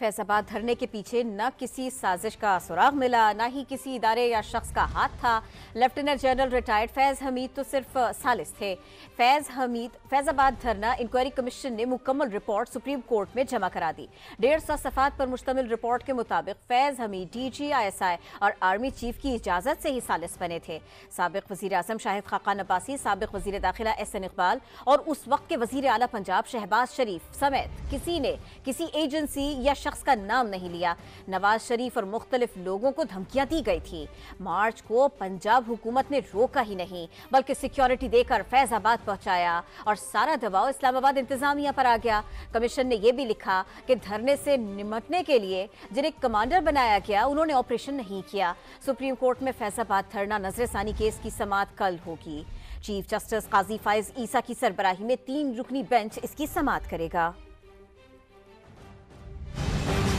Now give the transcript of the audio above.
फैजाबाद धरने के पीछे न किसी साजिश का सुराग मिला न ही किसी इदारे या शख्स का हाथ था lieutenant general retired Faiz Hameed तो सिर्फ सालिस थे फैज हमीद फैजाबाद धरना इंक्वायरी कमीशन ने मुकम्मल रिपोर्ट सुप्रीम कोर्ट में जमा करा दी डेढ़ सौ सफात पर मुश्तमिल रिपोर्ट के मुताबिक Faiz Hameed D G I S I और आर्मी चीफ की इजाजत से ही सालिस बने थे सबक वजी अजम शाहिद खाकान अब्बासी सबक वजी दाखिला एस एन इकबाल और उस वक्त के वजीर अला पंजाब शहबाज शरीफ समेत किसी ने किसी एजेंसी या शख्स का नाम नहीं लिया नवाज शरीफ और मुख्तलिफ लोगों को धमकियां दी गई थी मार्च को पंजाब हुकूमत ने रोका ही नहीं बल्कि सिक्योरिटी देकर फैजाबाद पहुंचाया और सारा दबाव इस्लामाबाद इंतजामिया पर आ गया कमीशन ने यह भी लिखा कि धरने से निमटने के लिए जिन्हें कमांडर बनाया गया उन्होंने ऑपरेशन नहीं किया सुप्रीम कोर्ट में फैजाबाद धरना नजरसानी केस की समाप्त कल होगी चीफ जस्टिस काजी फाइज ईसा की सरबराही में तीन रुकनी बेंच इसकी समाप्त करेगा